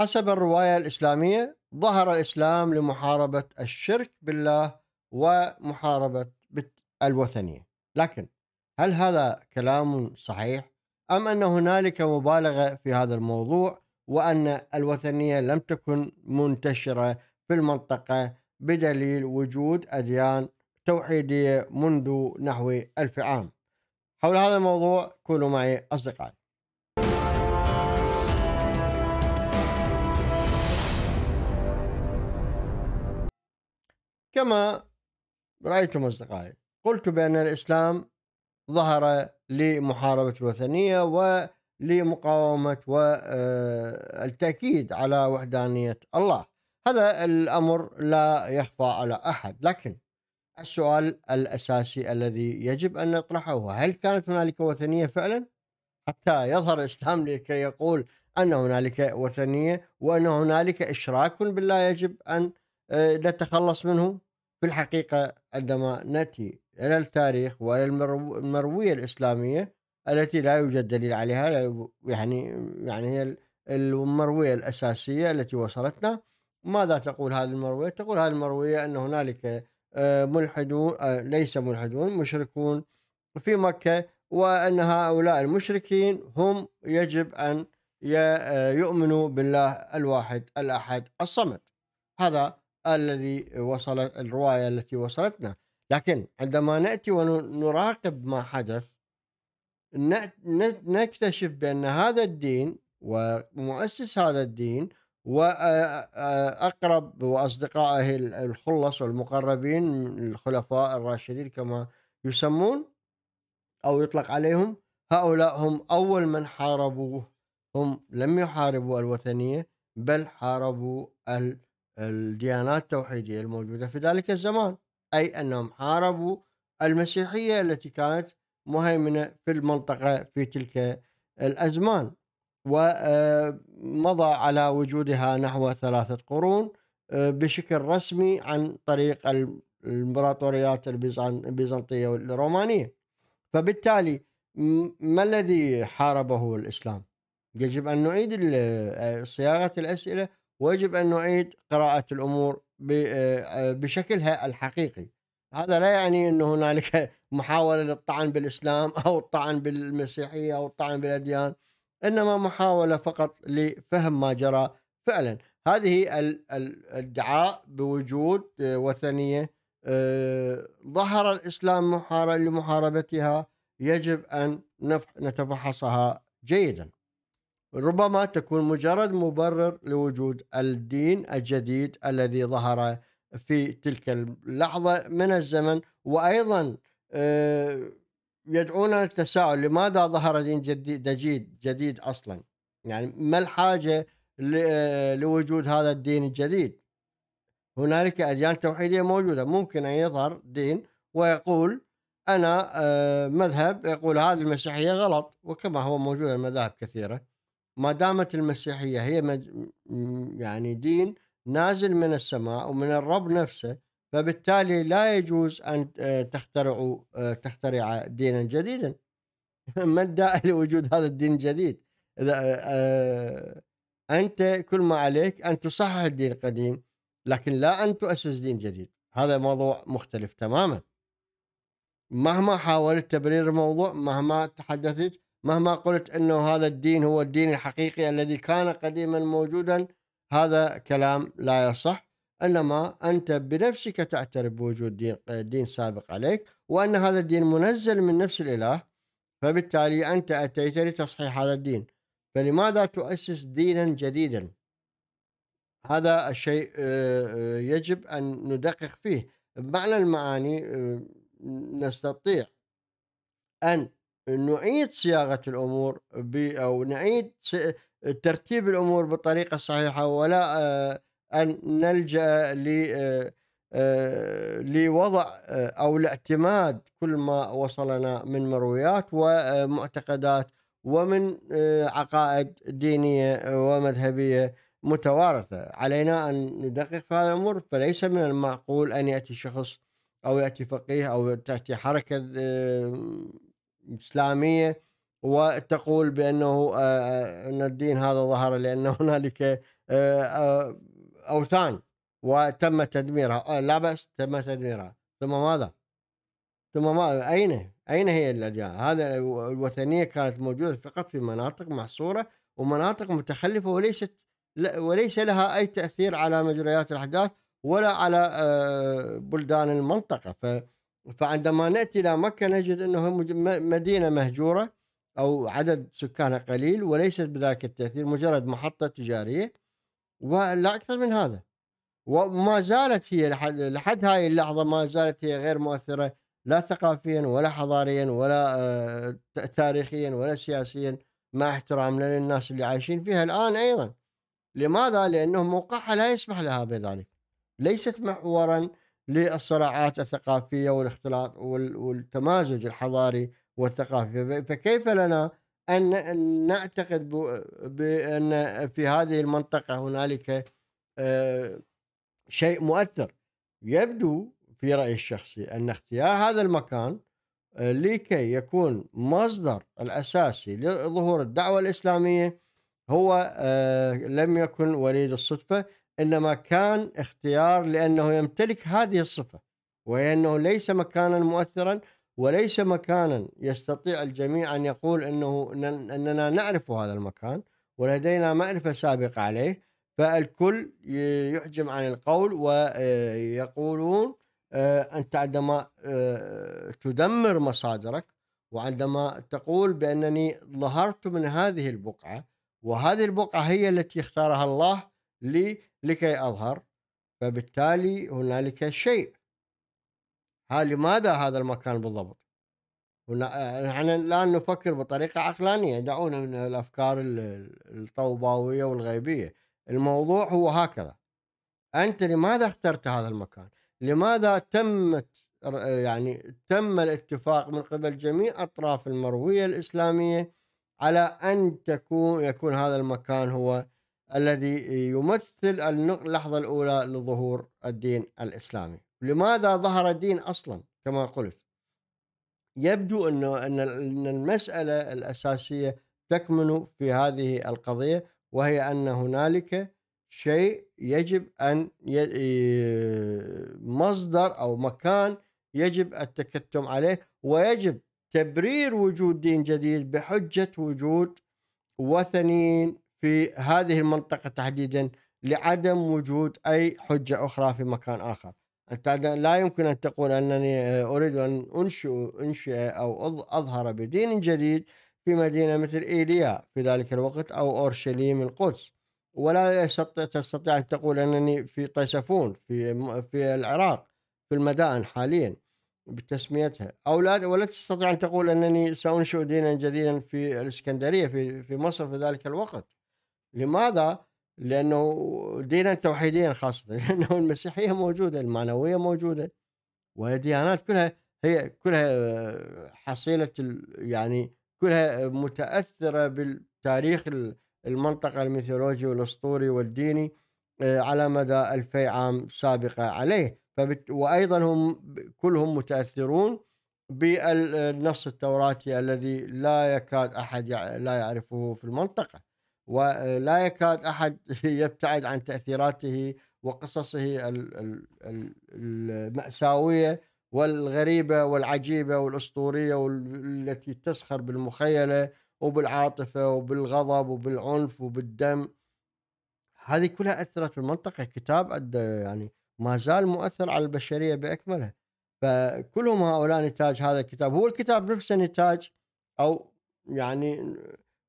حسب الرواية الإسلامية ظهر الإسلام لمحاربة الشرك بالله ومحاربة الوثنية لكن هل هذا كلام صحيح أم أن هنالك مبالغة في هذا الموضوع وأن الوثنية لم تكن منتشرة في المنطقة بدليل وجود أديان توحيدية منذ نحو ألف عام حول هذا الموضوع كونوا معي أصدقائي كما رأيتم أصدقائي قلت بأن الإسلام ظهر لمحاربة الوثنية ولمقاومة والتأكيد آه، على وحدانية الله هذا الأمر لا يخفى على أحد لكن السؤال الأساسي الذي يجب أن نطرحه هل كانت هنالك وثنية فعلا؟ حتى يظهر الإسلام لكي يقول أن هنالك وثنية وأن هنالك إشراك بالله يجب أن آه، نتخلص منه في الحقيقة عندما نأتي إلى التاريخ وإلى المروية الإسلامية التي لا يوجد دليل عليها يعني يعني هي المروية الأساسية التي وصلتنا ماذا تقول هذه المروية؟ تقول هذه المروية أن هنالك آه، ملحدون آه، ليس ملحدون مشركون في مكة وأن هؤلاء المشركين هم يجب أن آه، يؤمنوا بالله الواحد الأحد الصمد هذا الذي وصل الرواية التي وصلتنا لكن عندما نأتي ونراقب ما حدث نكتشف بأن هذا الدين ومؤسس هذا الدين وأقرب وأصدقائه الخلص والمقربين الخلفاء الراشدين كما يسمون أو يطلق عليهم هؤلاء هم أول من حاربوه هم لم يحاربوا الوثنية بل حاربوا ال الديانات التوحيدية الموجودة في ذلك الزمان أي أنهم حاربوا المسيحية التي كانت مهيمنة في المنطقة في تلك الأزمان ومضى آه، على وجودها نحو ثلاثة قرون آه، بشكل رسمي عن طريق الامبراطوريات البيزنطية والرومانية فبالتالي ما الذي حاربه الإسلام؟ يجب أن نعيد آه، صياغة الأسئلة ويجب أن نعيد قراءة الأمور آه، آه، بشكلها الحقيقي هذا لا يعني أن هنالك محاولة للطعن بالإسلام أو الطعن بالمسيحية أو الطعن بالأديان إنما محاولة فقط لفهم ما جرى فعلا هذه الادعاء بوجود آه، وثنية ظهر الإسلام محارا لمحاربتها يجب أن نتفحصها جيدا ربما تكون مجرد مبرر لوجود الدين الجديد الذي ظهر في تلك اللحظة من الزمن وأيضا آه، يدعونا للتساؤل لماذا ظهر دين جديد جديد, جديد أصلا يعني ما الحاجة آه، لوجود هذا الدين الجديد هنالك أديان توحيدية موجودة ممكن أن يظهر دين ويقول أنا آه، مذهب يقول هذه المسيحية غلط وكما هو موجود المذاهب كثيرة ما دامت المسيحيه هي مد... يعني دين نازل من السماء ومن الرب نفسه فبالتالي لا يجوز ان آه، تخترعوا آه، تخترع دينا جديدا ما الداعي لوجود هذا الدين الجديد اذا آه، انت كل ما عليك ان تصحح الدين القديم لكن لا ان تؤسس دين جديد هذا موضوع مختلف تماما مهما حاولت تبرير الموضوع مهما تحدثت مهما قلت انه هذا الدين هو الدين الحقيقي الذي كان قديما موجودا هذا كلام لا يصح انما انت بنفسك تعترف بوجود دين دين سابق عليك وان هذا الدين منزل من نفس الاله فبالتالي انت اتيت لتصحيح هذا الدين فلماذا تؤسس دينا جديدا؟ هذا الشيء آه، آه، يجب ان ندقق فيه بمعنى المعاني آه، نستطيع ان نعيد صياغه الامور او نعيد ترتيب الامور بالطريقه الصحيحه ولا آه، ان نلجا آه، آه، لوضع او لاعتماد كل ما وصلنا من مرويات ومعتقدات ومن عقائد دينيه ومذهبيه متوارثه، علينا ان ندقق في هذه الامور فليس من المعقول ان ياتي شخص او ياتي فقيه او تاتي حركه الاسلاميه وتقول بانه آه، آه، ان الدين هذا ظهر لان هنالك آه، اوثان وتم تدميرها لا باس تم تدميرها ثم ماذا؟ ثم ما اين اين هي الاديان؟ هذا الوثنيه كانت موجوده فقط في مناطق محصوره ومناطق متخلفه وليست وليس لها اي تاثير على مجريات الاحداث ولا على بلدان المنطقه ف فعندما ناتي الى مكه نجد انه مدينه مهجوره او عدد سكانها قليل وليست بذلك التاثير مجرد محطه تجاريه ولا اكثر من هذا وما زالت هي لحد, لحد هاي اللحظه ما زالت هي غير مؤثره لا ثقافيا ولا حضاريا ولا آه، تاريخيا ولا سياسيا مع احترامنا للناس اللي عايشين فيها الان ايضا لماذا؟ لانه موقعها لا يسمح لها بذلك ليست محورا للصراعات الثقافيه والاختلاط والتمازج الحضاري والثقافي فكيف لنا ان نعتقد بان في هذه المنطقه هنالك آه، شيء مؤثر يبدو في رايي الشخصي ان اختيار هذا المكان آه، لكي يكون مصدر الاساسي لظهور الدعوه الاسلاميه هو آه، لم يكن وليد الصدفه انما كان اختيار لانه يمتلك هذه الصفه وانه ليس مكانا مؤثرا وليس مكانا يستطيع الجميع ان يقول انه اننا نعرف هذا المكان ولدينا معرفه سابقه عليه فالكل يحجم عن القول ويقولون آه، انت عندما آه، تدمر مصادرك وعندما تقول بانني ظهرت من هذه البقعه وهذه البقعه هي التي اختارها الله لي لكي أظهر فبالتالي هنالك شيء ها لماذا هذا المكان بالضبط نحن آه، الآن نفكر بطريقة عقلانية دعونا من الأفكار الطوباوية والغيبية الموضوع هو هكذا أنت لماذا اخترت هذا المكان لماذا تمت يعني تم الاتفاق من قبل جميع أطراف المروية الإسلامية على أن تكون يكون هذا المكان هو الذي يمثل اللحظة الأولى لظهور الدين الإسلامي لماذا ظهر الدين أصلا كما قلت يبدو أنه أن المسألة الأساسية تكمن في هذه القضية وهي أن هنالك شيء يجب أن آه، مصدر أو مكان يجب التكتم عليه ويجب تبرير وجود دين جديد بحجة وجود وثنيين في هذه المنطقة تحديدا لعدم وجود أي حجة أخرى في مكان آخر أنت لا يمكن أن تقول أنني أريد أن أنشئ, أنشئ أو أظهر بدين جديد في مدينة مثل إيليا في ذلك الوقت أو أورشليم القدس ولا تستطيع أن تقول أنني في طيسفون في, في العراق في المدائن حاليا بتسميتها أو لا ولا تستطيع أن تقول أنني سأنشئ دينا جديدا في الإسكندرية في, في مصر في ذلك الوقت لماذا؟ لأنه دينا توحيديا خاصة لأنه المسيحية موجودة المعنوية موجودة والديانات كلها هي كلها آه، حصيلة يعني كلها متأثرة بالتاريخ المنطقة الميثولوجي والأسطوري والديني آه، على مدى ألفي عام سابقة عليه فبت... وأيضا هم كلهم متأثرون بالنص التوراتي الذي لا يكاد أحد لا يعرفه في المنطقة ولا يكاد احد يبتعد عن تاثيراته وقصصه المأساويه والغريبه والعجيبه والاسطوريه والتي تسخر بالمخيله وبالعاطفه وبالغضب وبالعنف وبالدم هذه كلها اثرت في المنطقه كتاب ادى يعني ما زال مؤثر على البشريه باكملها فكلهم هؤلاء نتاج هذا الكتاب هو الكتاب نفسه نتاج او يعني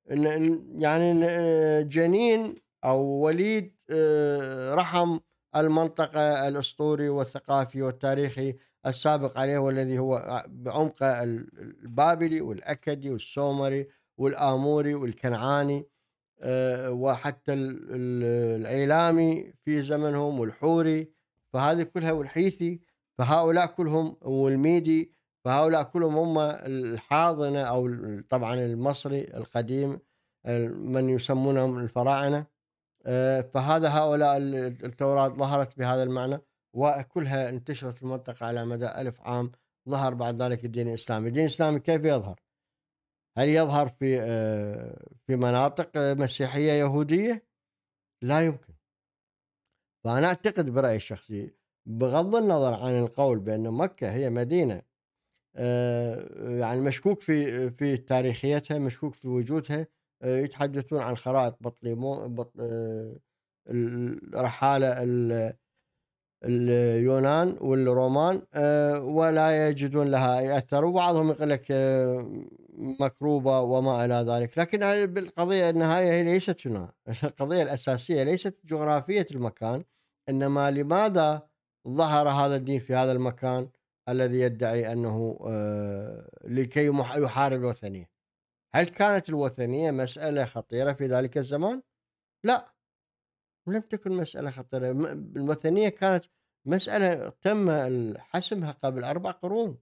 يعني آه، جنين او وليد آه، رحم المنطقه الاسطوري والثقافي والتاريخي السابق عليه والذي هو آه، بعمقه البابلي والاكدي والسومري والاموري والكنعاني وحتى العيلامي في زمنهم والحوري فهذه كلها والحيثي فهؤلاء كلهم والميدي فهؤلاء كلهم هم الحاضنه او طبعا المصري القديم من يسمونهم الفراعنه آه، فهذا هؤلاء التوراه ظهرت بهذا المعنى وكلها انتشرت في المنطقه على مدى ألف عام ظهر بعد ذلك الدين الاسلامي، الدين الاسلامي كيف يظهر؟ هل يظهر في آه، في مناطق مسيحيه يهوديه؟ لا يمكن. فانا اعتقد برايي الشخصي بغض النظر عن القول بان مكه هي مدينه آه، يعني مشكوك في في تاريخيتها مشكوك في وجودها آه، يتحدثون عن خرائط بطليمو آه، الرحالة اليونان والرومان ولا يجدون لها اي اثر وبعضهم يقول لك مكروبة وما إلى ذلك لكن القضية النهاية هي ليست هنا القضية الأساسية ليست جغرافية المكان إنما لماذا ظهر هذا الدين في هذا المكان الذي يدعي انه آه، لكي يحارب الوثنيه هل كانت الوثنيه مساله خطيره في ذلك الزمان؟ لا لم تكن مساله خطيره الوثنيه كانت مساله تم حسمها قبل اربع قرون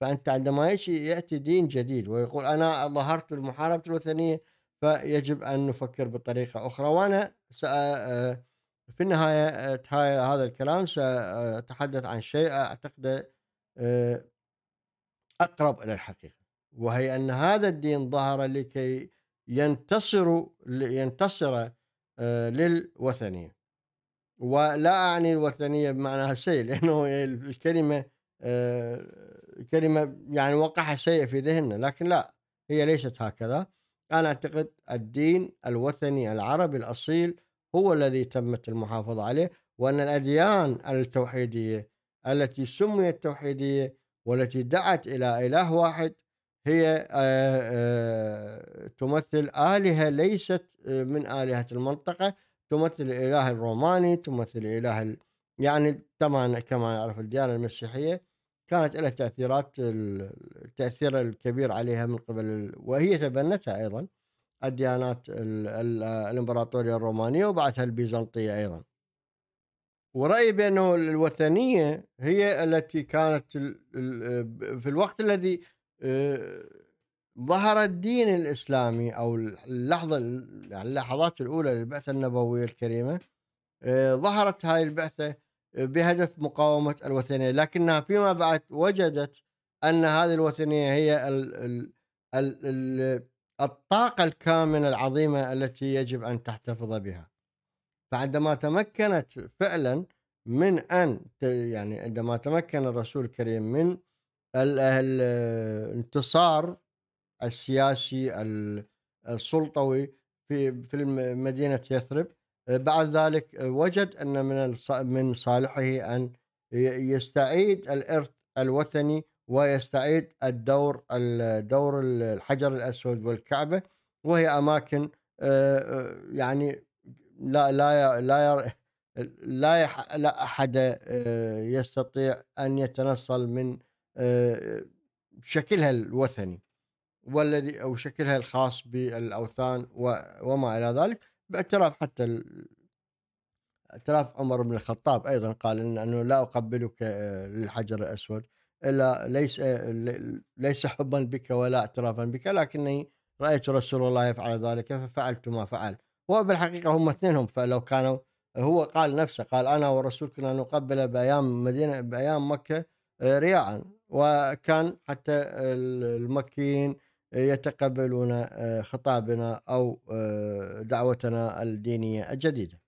فانت عندما ياتي دين جديد ويقول انا ظهرت لمحاربة الوثنيه فيجب ان نفكر بطريقه اخرى وانا آه، آه، في النهايه هذا الكلام ساتحدث عن شيء اعتقده آه، اقرب الى الحقيقه وهي ان هذا الدين ظهر لكي ينتصر ينتصر آه، للوثنيه ولا اعني الوثنيه بمعناها السيء لانه الكلمه آه، كلمه يعني وقعها سيء في ذهننا لكن لا هي ليست هكذا انا اعتقد الدين الوثني العربي الاصيل هو الذي تمت المحافظه عليه وان الاديان التوحيديه التي سميت توحيدية والتي دعت إلى إله واحد هي آه، آه، تمثل آلهة ليست آه، من آلهة المنطقة تمثل الإله الروماني تمثل الإله يعني كما كما نعرف الديانة المسيحية كانت لها تأثيرات التأثير الكبير عليها من قبل وهي تبنتها أيضا الديانات الإمبراطورية الرومانية وبعدها البيزنطية أيضا ورأيي بأنه الوثنية هي التي كانت في الوقت الذي آه، ظهر الدين الإسلامي أو اللحظة يعني اللحظات الأولى للبعثة النبوية الكريمة آه، ظهرت هاي البعثة بهدف مقاومة الوثنية لكنها فيما بعد وجدت أن هذه الوثنية هي الطاقة الكامنة العظيمة التي يجب أن تحتفظ بها فعندما تمكنت فعلا من ان يعني عندما تمكن الرسول الكريم من الانتصار السياسي السلطوي في في مدينه يثرب بعد ذلك وجد ان من من صالحه ان يستعيد الارث الوثني ويستعيد الدور الدور الحجر الاسود والكعبه وهي اماكن يعني لا لا لا لا لا احد آه، يستطيع ان يتنصل من آه، شكلها الوثني والذي او شكلها الخاص بالاوثان وما الى ذلك باعتراف حتى اعتراف عمر بن الخطاب ايضا قال إن انه لا اقبلك آه، للحجر الاسود الا ليس ليس حبا بك ولا اعترافا بك لكني رايت رسول الله يفعل ذلك ففعلت ما فعل وبالحقيقه هم اثنينهم فلو كانوا هو قال نفسه قال انا والرسول كنا نقبله بايام مدينه بايام مكه آه، رياء وكان حتى المكيين يتقبلون آه، خطابنا او آه، دعوتنا الدينيه الجديده.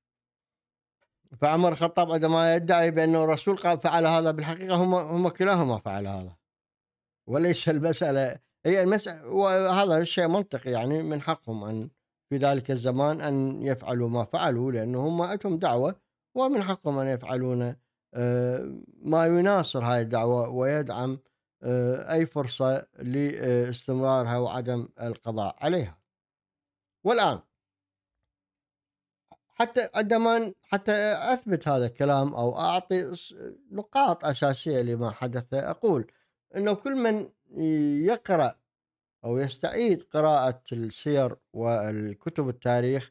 فعمر الخطاب عندما يدعي بانه الرسول قال فعل هذا بالحقيقه هم هم كلاهما فعل هذا. وليس المساله هي المساله وهذا الشيء منطقي يعني من حقهم ان في ذلك الزمان أن يفعلوا ما فعلوا لأنه هم أتهم دعوة ومن حقهم أن يفعلون آه، ما يناصر هذه الدعوة ويدعم آه، أي فرصة لاستمرارها وعدم القضاء عليها والآن حتى عندما حتى أثبت هذا الكلام أو أعطي نقاط أساسية لما حدث أقول أنه كل من يقرأ أو يستعيد قراءة السير والكتب التاريخ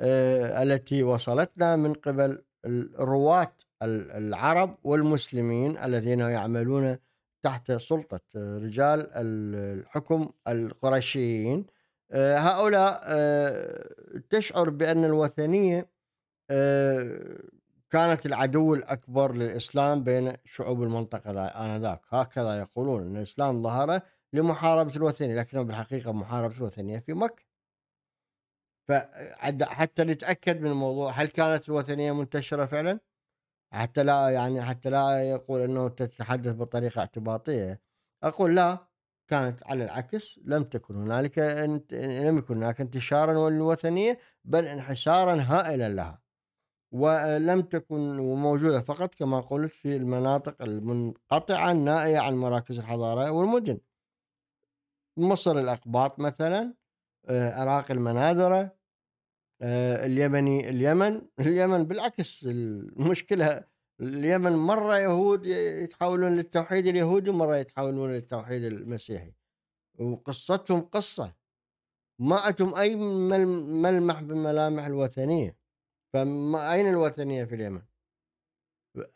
آه، التي وصلتنا من قبل الرواة العرب والمسلمين الذين يعملون تحت سلطة رجال الحكم القرشيين آه، هؤلاء آه، تشعر بأن الوثنية كانت العدو الأكبر للإسلام بين شعوب المنطقة آنذاك هكذا يقولون أن الإسلام ظهر لمحاربة الوثنية لكنهم بالحقيقة محاربة الوثنية في مكة حتى نتأكد من الموضوع هل كانت الوثنية منتشرة فعلا حتى لا يعني حتى لا يقول أنه تتحدث بطريقة اعتباطية أقول لا كانت على العكس لم تكن هنالك لم يكن هناك انتشارا للوثنية بل انحسارا هائلا لها ولم تكن موجودة فقط كما قلت في المناطق المنقطعة النائية عن مراكز الحضارة والمدن مصر الأقباط مثلا العراق آه، المناذرة آه، اليمني اليمن اليمن بالعكس المشكلة اليمن مرة يهود يتحولون للتوحيد اليهودي ومرة يتحولون للتوحيد المسيحي وقصتهم قصة ما عندهم أي ملمح بملامح الوثنية فما أين الوثنية في اليمن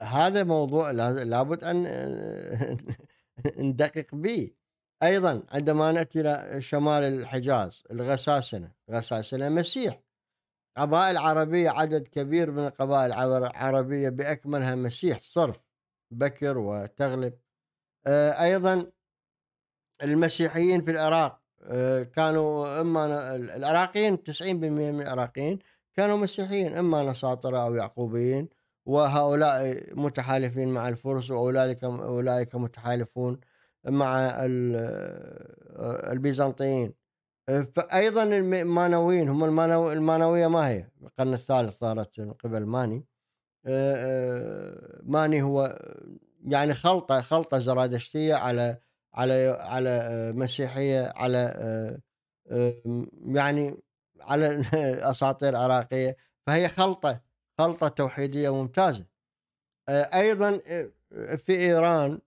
هذا موضوع لابد أن آه، ندقق به ايضا عندما ناتي الى شمال الحجاز الغساسنه غساسنه مسيح قبائل عربيه عدد كبير من القبائل العربيه باكملها مسيح صرف بكر وتغلب آه، ايضا المسيحيين في العراق آه، كانوا اما العراقيين 90% من العراقيين كانوا مسيحيين اما نساطره او يعقوبيين وهؤلاء متحالفين مع الفرس واولئك اولئك متحالفون مع آه، البيزنطيين فايضا المانويين هم المانو المانويه ما هي القرن الثالث صارت من قبل ماني آه، آه، ماني هو يعني خلطه خلطه زرادشتيه على على على مسيحيه على يعني على اساطير عراقيه فهي خلطه خلطه توحيديه ممتازه ايضا في ايران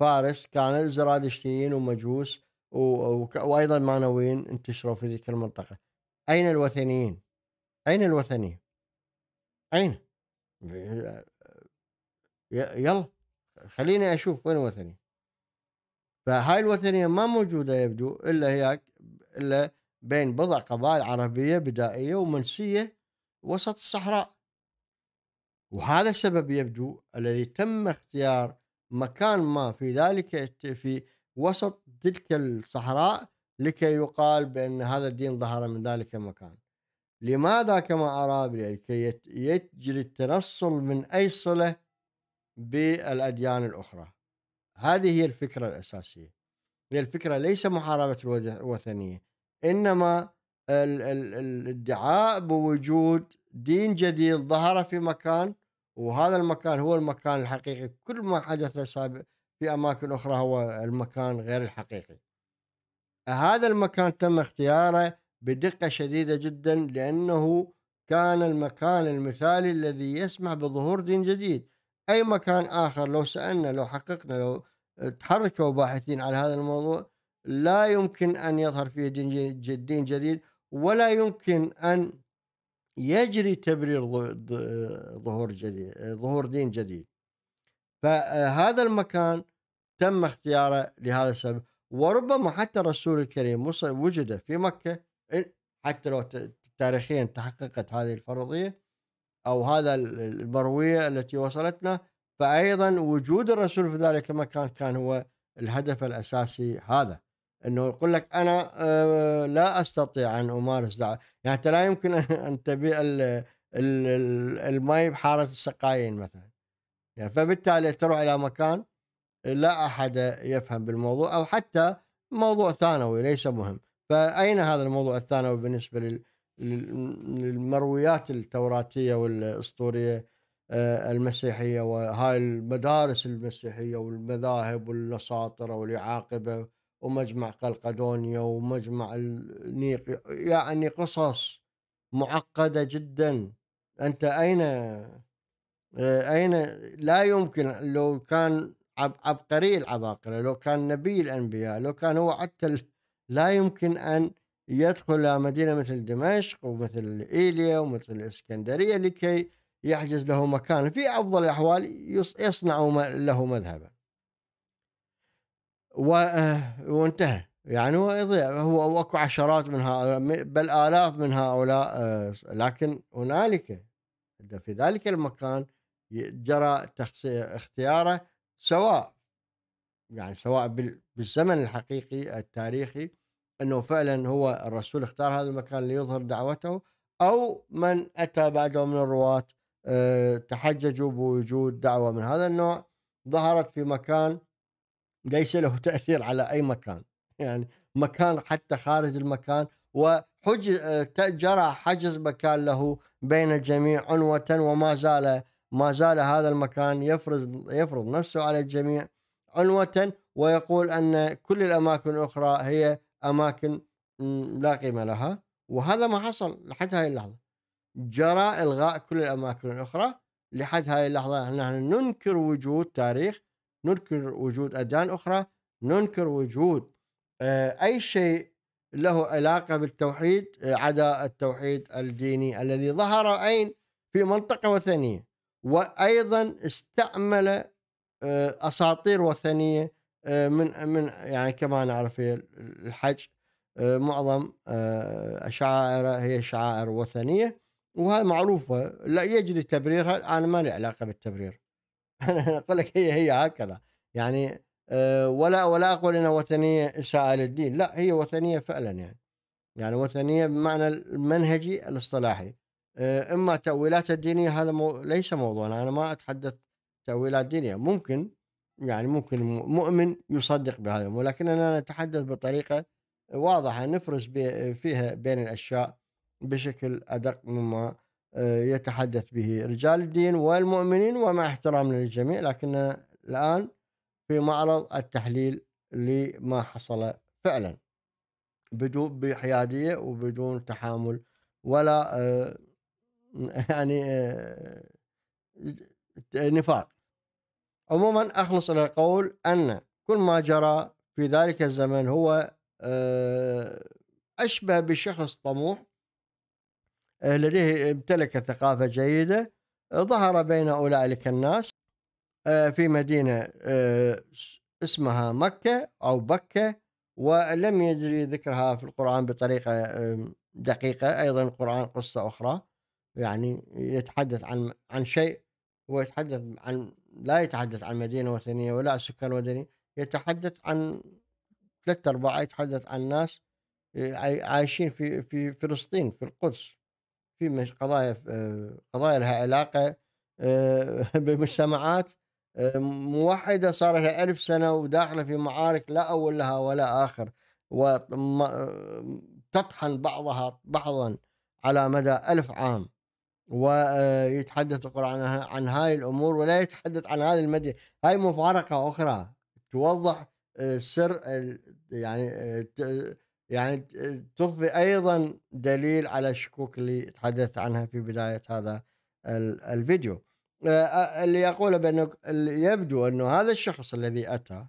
فارس كان الزرادشتيين ومجوس وايضا معنويين انتشروا في ذيك المنطقه. اين الوثنيين؟ اين الوثنيين اين؟ يلا خليني اشوف وين الوثني. فهاي الوثنيه ما موجوده يبدو الا هياك الا بين بضع قبائل عربيه بدائيه ومنسيه وسط الصحراء. وهذا السبب يبدو الذي تم اختيار مكان ما في ذلك في وسط تلك الصحراء لكي يقال بأن هذا الدين ظهر من ذلك المكان لماذا كما أرى لكي يجري التنصل من أي صلة بالأديان الأخرى هذه هي الفكرة الأساسية هي الفكرة ليس محاربة الوثنية إنما الادعاء بوجود دين جديد ظهر في مكان وهذا المكان هو المكان الحقيقي كل ما حدث سابق في أماكن أخرى هو المكان غير الحقيقي هذا المكان تم اختياره بدقة شديدة جدا لأنه كان المكان المثالي الذي يسمح بظهور دين جديد أي مكان آخر لو سألنا لو حققنا لو تحركوا باحثين على هذا الموضوع لا يمكن أن يظهر فيه دين جديد ولا يمكن أن يجري تبرير ظهور جديد ظهور دين جديد فهذا المكان تم اختياره لهذا السبب وربما حتى الرسول الكريم وجد في مكة حتى لو تاريخيا تحققت هذه الفرضية أو هذا المروية التي وصلتنا فأيضا وجود الرسول في ذلك المكان كان هو الهدف الأساسي هذا انه يقول لك انا آه، لا استطيع ان امارس دعوه يعني انت لا يمكن ان تبيع الماء بحاره السقايين مثلا يعني فبالتالي تروح الى مكان لا احد يفهم بالموضوع او حتى موضوع ثانوي ليس مهم فاين هذا الموضوع الثانوي بالنسبه للمرويات التوراتيه والاسطوريه آه، المسيحيه وهاي المدارس المسيحيه والمذاهب والاساطره والعاقبه ومجمع قلقدونيا ومجمع النيق يعني قصص معقده جدا انت اين اين لا يمكن لو كان عبقري العباقره لو كان نبي الانبياء لو كان هو حتى لا يمكن ان يدخل مدينه مثل دمشق ومثل ايليا ومثل الاسكندريه لكي يحجز له مكان في افضل الاحوال يصنع له مذهبا و... آه، وانتهى يعني هو يضيع هو اكو عشرات من هؤلاء بل الاف من هؤلاء آه، لكن هنالك في ذلك المكان جرى اختياره سواء يعني سواء بالزمن الحقيقي التاريخي انه فعلا هو الرسول اختار هذا المكان ليظهر دعوته او من اتى بعده من الرواة آه، تحججوا بوجود دعوه من هذا النوع ظهرت في مكان ليس له تاثير على اي مكان يعني مكان حتى خارج المكان وحجز جرى حجز مكان له بين الجميع عنوة وما زال ما زال هذا المكان يفرض يفرض نفسه على الجميع عنوة ويقول أن كل الأماكن الأخرى هي أماكن لا قيمة لها وهذا ما حصل لحد هاي اللحظة جرى إلغاء كل الأماكن الأخرى لحد هاي اللحظة نحن ننكر وجود تاريخ ننكر وجود أديان أخرى ننكر وجود آه، أي شيء له علاقة بالتوحيد آه، عدا التوحيد الديني الذي ظهر عين في منطقة وثنية وأيضا استعمل آه، أساطير وثنية من من يعني كما نعرف الحج معظم الشعائر هي شعائر وثنية وهي معروفة لا يجري تبريرها أنا ما لي علاقة بالتبرير انا اقول لك هي هي هكذا يعني آه، ولا ولا اقول انها وثنيه اساءه للدين لا هي وثنيه فعلا يعني يعني وثنيه بمعنى المنهجي الاصطلاحي آه، اما تاويلات الدينيه هذا مو ليس موضوعنا انا ما اتحدث تاويلات دينيه ممكن يعني ممكن مؤمن يصدق بهذا ولكننا نتحدث بطريقه واضحه نفرز فيها بين الاشياء بشكل ادق مما يتحدث به رجال الدين والمؤمنين ومع احترامنا للجميع لكن الآن في معرض التحليل لما حصل فعلا بدون بحيادية وبدون تحامل ولا آه، يعني آه، نفاق عموما أخلص إلى القول أن كل ما جرى في ذلك الزمن هو آه، أشبه بشخص طموح آه، لديه امتلك ثقافة جيدة آه، ظهر بين أولئك الناس آه، في مدينة اسمها مكة أو بكة ولم يجري ذكرها في القرآن بطريقة دقيقة أيضا القرآن قصة أخرى يعني يتحدث عن عن شيء ويتحدث عن لا يتحدث عن مدينة وثنية ولا سكان وثني يتحدث عن ثلاثة أرباع يتحدث عن ناس عايشين في في فلسطين في القدس في مش قضايا آه، قضايا لها علاقه آه، بمجتمعات آه، موحده صار لها ألف سنه وداخله في معارك لا اول لها ولا اخر وتطحن بعضها بعضا على مدى ألف عام ويتحدث القرآن عن هاي الأمور ولا يتحدث عن هذه المدينة هاي مفارقة أخرى توضح سر يعني يعني تضفي ايضا دليل على الشكوك اللي تحدثت عنها في بدايه هذا الفيديو آه، آه، اللي يقول بانه اللي يبدو انه هذا الشخص الذي اتى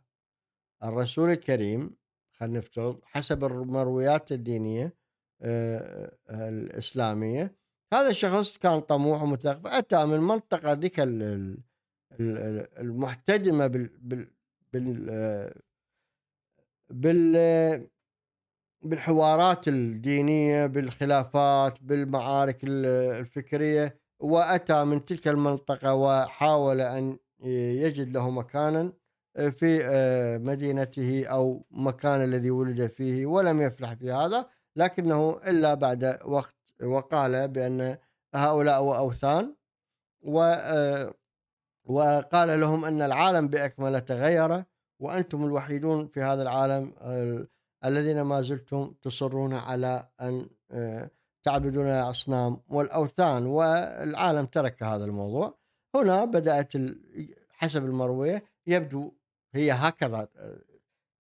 الرسول الكريم خلينا نفترض حسب المرويات الدينيه آه، الاسلاميه هذا الشخص كان طموح ومثقف اتى من منطقه ذيك المحتدمه بال بال بال بال بالحوارات الدينية بالخلافات بالمعارك الفكرية وأتى من تلك المنطقة وحاول أن يجد له مكانا آه، في آه، مدينته أو مكان الذي ولد فيه ولم يفلح في هذا لكنه إلا بعد وقت وقال بأن هؤلاء وأوثان و آه، وقال لهم أن العالم بأكمله تغير وأنتم الوحيدون في هذا العالم الذين ما زلتم تصرون على أن آه، تعبدون الأصنام والأوثان والعالم ترك هذا الموضوع هنا بدأت حسب المروية يبدو هي هكذا آه،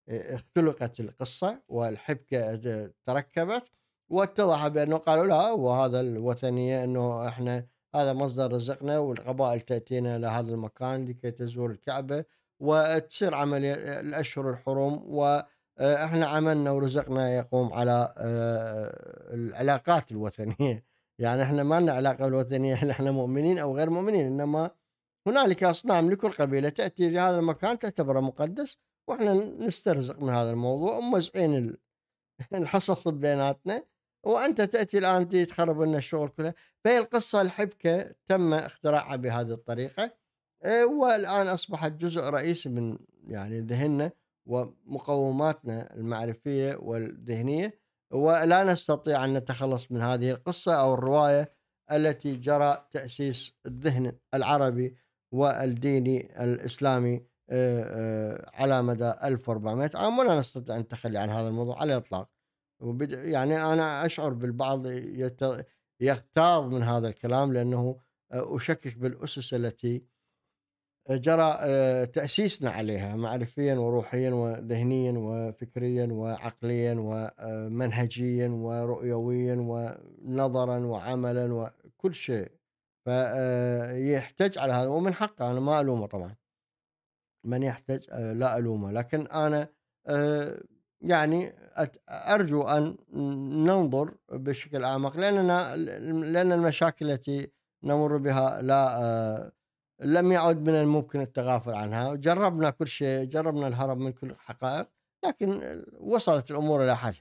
اختلقت القصة والحبكة تركبت واتضح بأنه قالوا لا وهذا الوثنية أنه إحنا هذا مصدر رزقنا والقبائل تأتينا إلى هذا المكان لكي تزور الكعبة وتصير عملية الأشهر الحرم و آه، احنا عملنا ورزقنا يقوم على آه، العلاقات الوثنيه يعني احنا ما لنا علاقه بالوثنيه احنا احنا مؤمنين او غير مؤمنين انما هنالك اصنام لكل قبيله تاتي لهذا المكان تعتبره مقدس واحنا نسترزق من هذا الموضوع وموزعين الحصص بيناتنا وانت تاتي الان تخرب لنا الشغل كله فهي القصه الحبكه تم اختراعها بهذه الطريقه آه، والان اصبحت جزء رئيسي من يعني ذهننا ومقوماتنا المعرفيه والذهنيه ولا نستطيع ان نتخلص من هذه القصه او الروايه التي جرى تاسيس الذهن العربي والديني الاسلامي آه، آه، على مدى 1400 عام ولا نستطيع ان نتخلي عن هذا الموضوع على الاطلاق يعني انا اشعر بالبعض يغتاظ من هذا الكلام لانه آه، اشكك بالاسس التي جرى آه، تأسيسنا عليها معرفيا وروحيا وذهنيا وفكريا وعقليا ومنهجيا آه، ورؤيويا ونظرا وعملا وكل شيء فيحتج آه، على هذا ومن حقه أنا ما ألومه طبعا من يحتج لا ألومه لكن أنا يعني أرجو أن ننظر بشكل أعمق لأننا لأن المشاكل التي نمر بها لا لم يعد من الممكن التغافل عنها جربنا كل شيء جربنا الهرب من كل الحقائق لكن وصلت الأمور إلى حاجة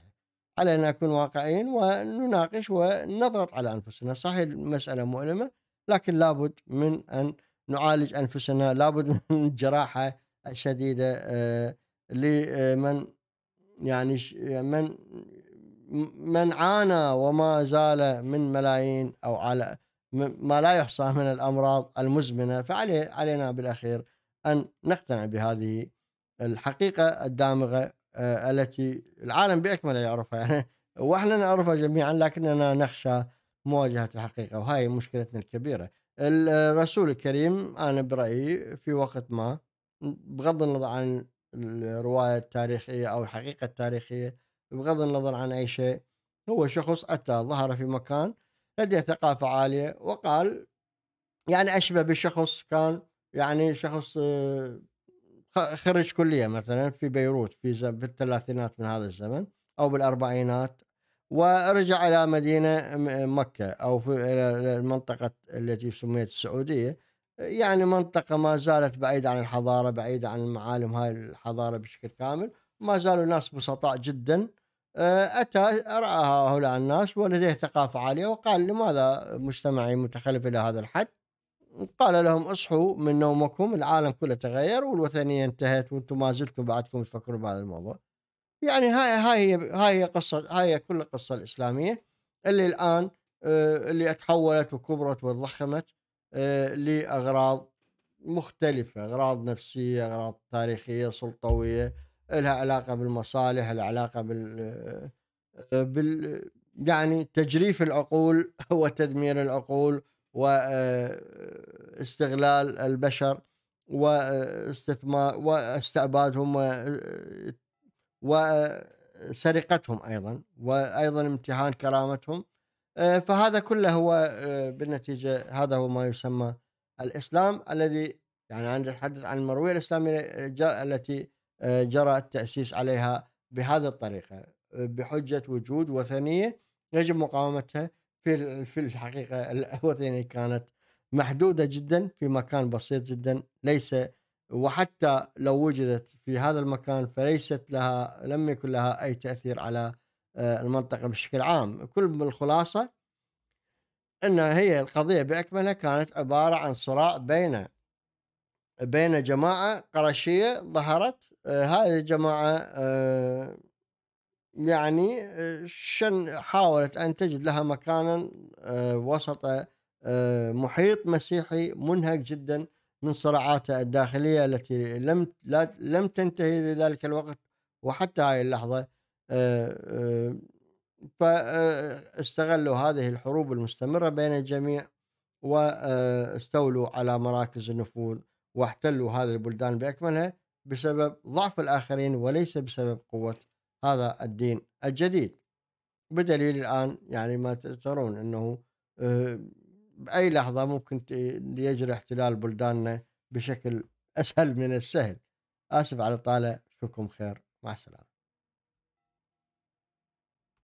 علينا أن نكون واقعيين ونناقش ونضغط على أنفسنا صحيح المسألة مؤلمة لكن لابد من أن نعالج أنفسنا لابد من جراحة شديدة آه، لمن يعني من من عانى وما زال من ملايين أو على ما لا يحصى من الامراض المزمنه فعليه علينا بالاخير ان نقتنع بهذه الحقيقه الدامغه آه، التي العالم باكمله يعرفها يعني واحنا نعرفها جميعا لكننا نخشى مواجهه الحقيقه وهي مشكلتنا الكبيره. الرسول الكريم انا برايي في وقت ما بغض النظر عن الروايه التاريخيه او الحقيقه التاريخيه بغض النظر عن اي شيء هو شخص اتى ظهر في مكان لديه ثقافة عالية وقال يعني أشبه بشخص كان يعني شخص آه، خرج كلية مثلا في بيروت في في الثلاثينات من هذا الزمن أو بالأربعينات ورجع إلى مدينة مكة أو في المنطقة التي سميت السعودية يعني منطقة ما زالت بعيدة عن الحضارة بعيدة عن المعالم هاي الحضارة بشكل كامل ما زالوا ناس بسطاء جدا آه، أتى رآها هؤلاء الناس ولديه ثقافة عالية وقال لماذا مجتمعي متخلف إلى هذا الحد قال لهم اصحوا من نومكم العالم كله تغير والوثنية انتهت وانتم ما زلتم بعدكم تفكرون بهذا الموضوع يعني هاي هاي هي هاي هي قصة هاي هي كل القصة الإسلامية اللي الآن آه، اللي تحولت وكبرت وتضخمت آه، لأغراض مختلفة أغراض نفسية أغراض تاريخية سلطوية لها علاقه بالمصالح العلاقه بال آه، بال يعني تجريف العقول وتدمير العقول واستغلال آه، البشر واستثمار آه، واستعبادهم وسرقتهم ايضا وايضا امتحان كرامتهم فهذا كله هو بالنتيجه هذا هو ما يسمى الاسلام الذي يعني عند الحديث عن المرويه الاسلاميه التي آه، جرى التأسيس عليها بهذه الطريقة آه، بحجة وجود وثنية يجب مقاومتها في في الحقيقة الوثنية كانت محدودة جدا في مكان بسيط جدا ليس وحتى لو وجدت في هذا المكان فليست لها لم يكن لها أي تأثير على آه، المنطقة بشكل عام كل الخلاصة أن هي القضية بأكملها كانت عبارة عن صراع بين بين جماعه قرشيه ظهرت آه، هاي الجماعه آه، يعني آه، شن حاولت ان تجد لها مكانا وسط محيط مسيحي منهك جدا من صراعاته الداخليه التي لم لم تنتهي لذلك الوقت وحتى هاي اللحظه فاستغلوا هذه الحروب المستمره بين الجميع واستولوا على مراكز النفوذ واحتلوا هذه البلدان باكملها بسبب ضعف الاخرين وليس بسبب قوه هذا الدين الجديد بدليل الان يعني ما ترون انه آه، باي لحظه ممكن يجري احتلال بلداننا بشكل اسهل من السهل اسف على الطاله اشوفكم خير مع السلامه